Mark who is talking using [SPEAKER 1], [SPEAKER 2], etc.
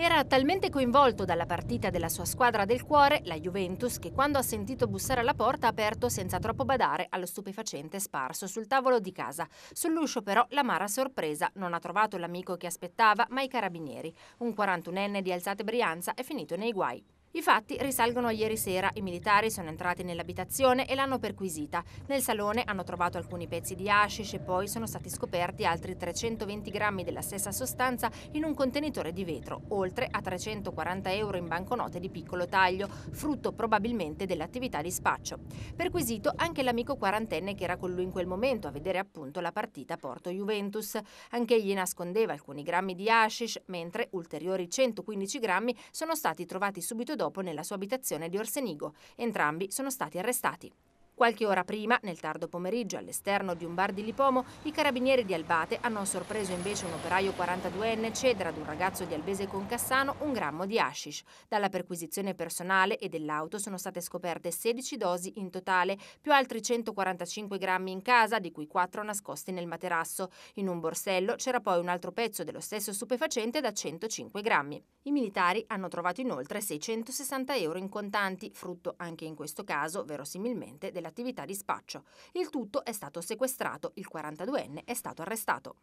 [SPEAKER 1] Era talmente coinvolto dalla partita della sua squadra del cuore, la Juventus, che quando ha sentito bussare alla porta ha aperto senza troppo badare allo stupefacente sparso sul tavolo di casa. Sull'uscio però l'amara sorpresa, non ha trovato l'amico che aspettava, ma i carabinieri. Un 41enne di Alzate Brianza è finito nei guai. I fatti risalgono a ieri sera. I militari sono entrati nell'abitazione e l'hanno perquisita. Nel salone hanno trovato alcuni pezzi di hashish e poi sono stati scoperti altri 320 grammi della stessa sostanza in un contenitore di vetro, oltre a 340 euro in banconote di piccolo taglio, frutto probabilmente dell'attività di spaccio. Perquisito anche l'amico quarantenne che era con lui in quel momento a vedere appunto la partita Porto-Juventus. Anch'egli nascondeva alcuni grammi di hashish, mentre ulteriori 115 grammi sono stati trovati subito dopo dopo nella sua abitazione di Orsenigo. Entrambi sono stati arrestati. Qualche ora prima, nel tardo pomeriggio, all'esterno di un bar di Lipomo, i carabinieri di Albate hanno sorpreso invece un operaio 42enne cedere ad un ragazzo di Albese Concassano un grammo di hashish. Dalla perquisizione personale e dell'auto sono state scoperte 16 dosi in totale, più altri 145 grammi in casa, di cui 4 nascosti nel materasso. In un borsello c'era poi un altro pezzo dello stesso stupefacente da 105 grammi. I militari hanno trovato inoltre 660 euro in contanti, frutto anche in questo caso, verosimilmente, della l'attività di spaccio. Il tutto è stato sequestrato, il 42enne è stato arrestato.